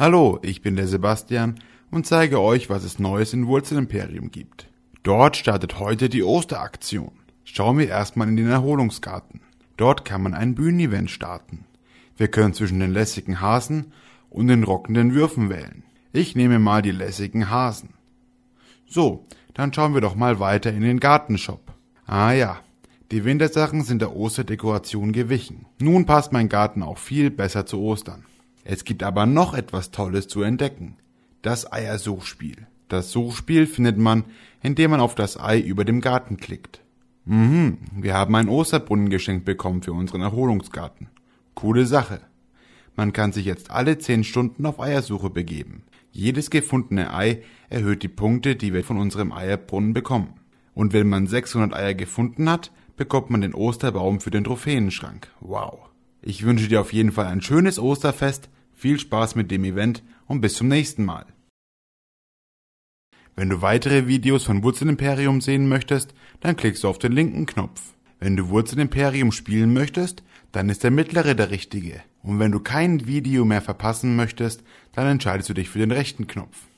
Hallo, ich bin der Sebastian und zeige euch, was es Neues in Wurzelimperium gibt. Dort startet heute die Osteraktion. Schauen wir erstmal in den Erholungsgarten. Dort kann man ein Bühnenevent starten. Wir können zwischen den lässigen Hasen und den rockenden Würfen wählen. Ich nehme mal die lässigen Hasen. So, dann schauen wir doch mal weiter in den Gartenshop. Ah ja, die Wintersachen sind der Osterdekoration gewichen. Nun passt mein Garten auch viel besser zu Ostern. Es gibt aber noch etwas Tolles zu entdecken. Das Eiersuchspiel. Das Suchspiel findet man, indem man auf das Ei über dem Garten klickt. Mhm, wir haben einen Osterbrunnen geschenkt bekommen für unseren Erholungsgarten. Coole Sache. Man kann sich jetzt alle 10 Stunden auf Eiersuche begeben. Jedes gefundene Ei erhöht die Punkte, die wir von unserem Eierbrunnen bekommen. Und wenn man 600 Eier gefunden hat, bekommt man den Osterbaum für den Trophäenschrank. Wow. Ich wünsche dir auf jeden Fall ein schönes Osterfest viel Spaß mit dem Event und bis zum nächsten Mal. Wenn du weitere Videos von Wurzelimperium sehen möchtest, dann klickst du auf den linken Knopf. Wenn du Wurzelimperium spielen möchtest, dann ist der mittlere der richtige. Und wenn du kein Video mehr verpassen möchtest, dann entscheidest du dich für den rechten Knopf.